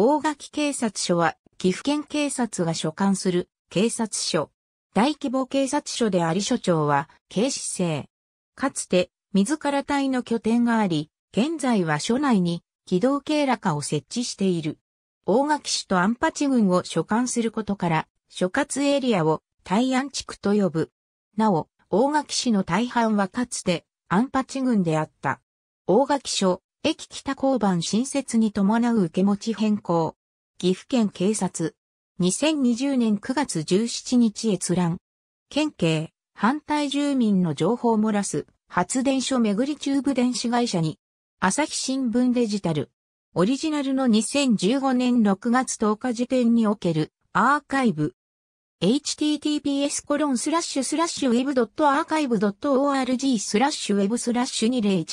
大垣警察署は岐阜県警察が所管する警察署。大規模警察署であり署長は警視正。かつて自ら隊の拠点があり、現在は署内に機動警ら課を設置している。大垣市と安八郡を所管することから、所轄エリアを大安地区と呼ぶ。なお、大垣市の大半はかつて安八郡であった。大垣署、駅北交番新設に伴う受け持ち変更。岐阜県警察。2020年9月17日閲覧。県警、反対住民の情報を漏らす、発電所巡りチューブ電子会社に、朝日新聞デジタル。オリジナルの2015年6月10日時点におけるアーカイブ、https コロンスラッシュスラッシュウェブドットアーカイブドット o r g スラッシュウェブスラッシュ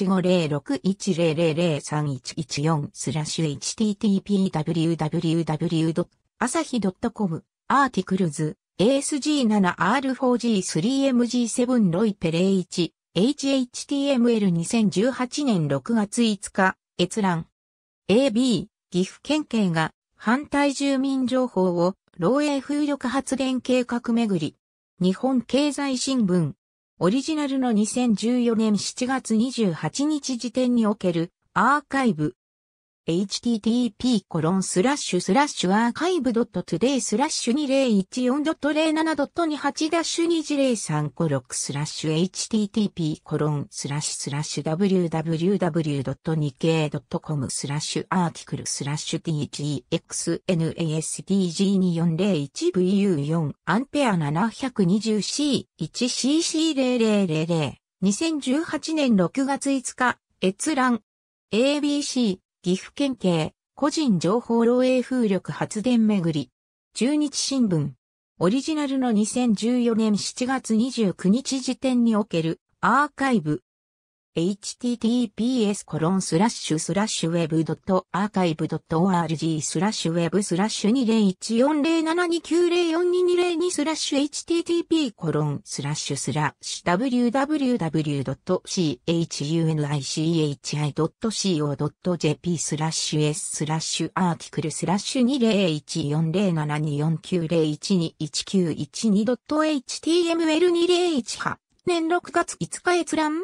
20150610003114スラッシュ http://www.asahi.com アーティクルズ ASG7R4G3MG7 ロイペレ1 HHTML2018 年6月5日閲覧 AB 岐阜県警が反対住民情報を漏洩風力発電計画めぐり、日本経済新聞、オリジナルの2014年7月28日時点におけるアーカイブ、http://archive.today スラッシュ2014.08-2035スラッシュ http://www.2k.com スラッシュアーティクルスラッシュ t g x n a s t g 2 4 0 1 v u 4アンペア 720c1cc0000 2018年6月5日閲覧 ABC 岐阜県警、個人情報漏洩風力発電めぐり、中日新聞、オリジナルの2014年7月29日時点におけるアーカイブ、https コロンスラッシュスラッシュウェブドットアーカイブドット org スラッシュウェブスラッシュ20140729042202スラッシュ http コロンスラッシュスラッシュ www.chunichi.co.jp スラッシュ s スラッシュアーティクルスラッシュ 201407249012192.html2018 年6月5日閲覧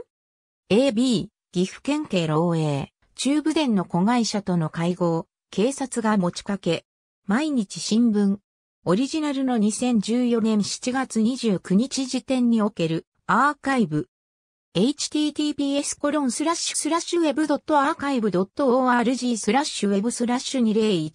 AB、岐阜県警漏洩、中部電の子会社との会合、警察が持ちかけ、毎日新聞、オリジナルの2014年7月29日時点におけるアーカイブ、https コロンスラッシュスラッシュ web.archive.org スラッシュ web スラッシュ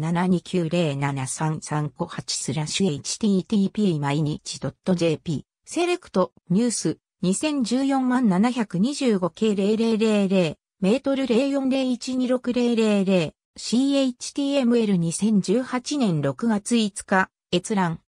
20140729073358スラッシュ http 毎日 .jp セレクトニュース2014万725系0000、メートル0401260000、CHTML2018 年6月5日、閲覧。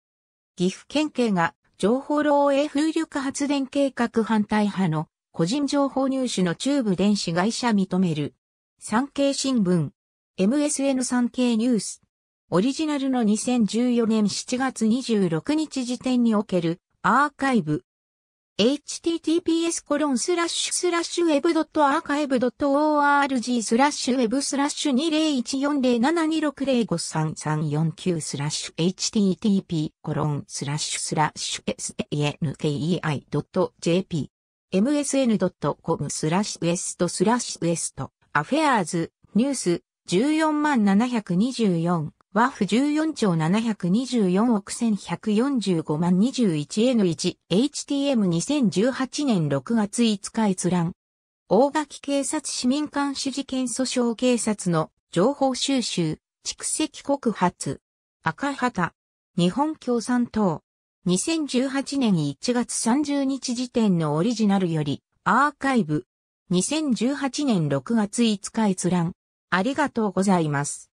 岐阜県警が情報漏洩風力発電計画反対派の個人情報入手の中部電子会社認める。産経新聞。MSN 産経ニュース。オリジナルの2014年7月26日時点におけるアーカイブ。https コロンスラッシュスラッシュ web.archive.org スラッシュ web スラッシュ20140726053349スラッシュ http コロンスラッシュスラッシュ sankei.jp msn.com スラッシュウエストスラッシュウエストアフェアーズニュース14724和府14兆724億1145万 21N1HTM2018 年6月5日閲覧。大垣警察市民監視事件訴訟警察の情報収集、蓄積告発。赤旗。日本共産党。2018年1月30日時点のオリジナルよりアーカイブ。2018年6月5日閲覧。ありがとうございます。